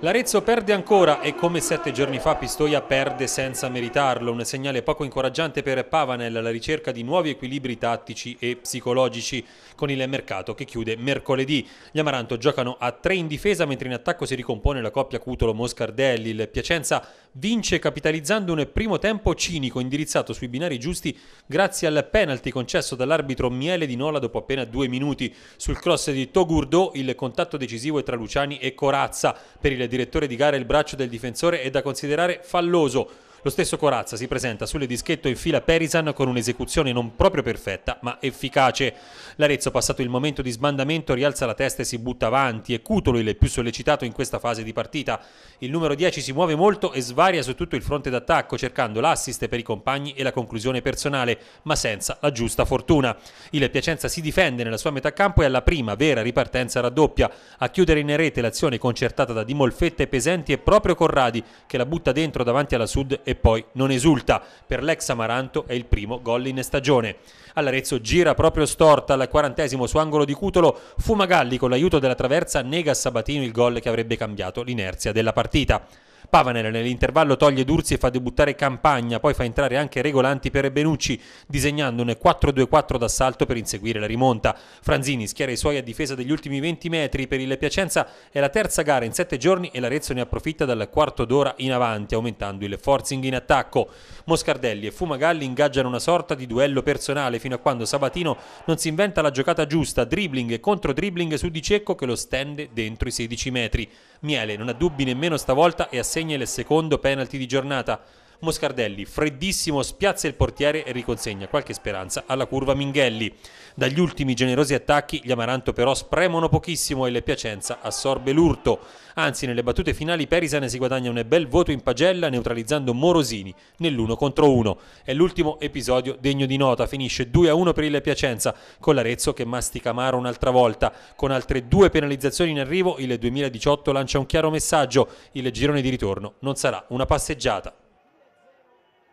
L'Arezzo perde ancora e come sette giorni fa Pistoia perde senza meritarlo, un segnale poco incoraggiante per Pavanel alla ricerca di nuovi equilibri tattici e psicologici con il mercato che chiude mercoledì. Gli Amaranto giocano a tre in difesa mentre in attacco si ricompone la coppia Cutolo-Moscardelli, il Piacenza vince capitalizzando un primo tempo cinico indirizzato sui binari giusti grazie al penalty concesso dall'arbitro Miele di Nola dopo appena due minuti. Sul cross di Togurdo il contatto decisivo è tra Luciani e Corazza. Per il direttore di gara il braccio del difensore è da considerare falloso. Lo stesso Corazza si presenta sulle dischetto in fila Perisan con un'esecuzione non proprio perfetta ma efficace. L'Arezzo passato il momento di sbandamento rialza la testa e si butta avanti e Cutolo il più sollecitato in questa fase di partita. Il numero 10 si muove molto e svaria su tutto il fronte d'attacco cercando l'assist per i compagni e la conclusione personale ma senza la giusta fortuna. Il Piacenza si difende nella sua metà campo e alla prima vera ripartenza raddoppia. A chiudere in rete l'azione concertata da Di Molfetta Pesenti e proprio Corradi che la butta dentro davanti alla Sud e poi non esulta. Per l'ex Amaranto è il primo gol in stagione. All'Arezzo gira proprio storta al quarantesimo su angolo di Cutolo. Fumagalli con l'aiuto della traversa nega a Sabatino il gol che avrebbe cambiato l'inerzia della partita. Pavaner nell'intervallo toglie Durzi e fa debuttare Campagna, poi fa entrare anche Regolanti per Benucci, disegnando un 4-2-4 d'assalto per inseguire la rimonta. Franzini schiera i suoi a difesa degli ultimi 20 metri, per il Piacenza è la terza gara in 7 giorni e l'Arezzo ne approfitta dal quarto d'ora in avanti, aumentando il forcing in attacco. Moscardelli e Fumagalli ingaggiano una sorta di duello personale fino a quando Sabatino non si inventa la giocata giusta, dribbling e contro dribbling su Di Cecco che lo stende dentro i 16 metri. Miele non ha dubbi nemmeno stavolta e assegna segna il secondo penalty di giornata. Moscardelli, freddissimo, spiazza il portiere e riconsegna qualche speranza alla curva Minghelli. Dagli ultimi generosi attacchi gli Amaranto però spremono pochissimo e le Piacenza assorbe l'urto. Anzi, nelle battute finali Perisan si guadagna un bel voto in pagella neutralizzando Morosini nell'1 contro 1. È l'ultimo episodio degno di nota, finisce 2-1 per il Piacenza, con l'Arezzo che mastica amaro un'altra volta. Con altre due penalizzazioni in arrivo, il 2018 lancia un chiaro messaggio, il girone di ritorno non sarà una passeggiata.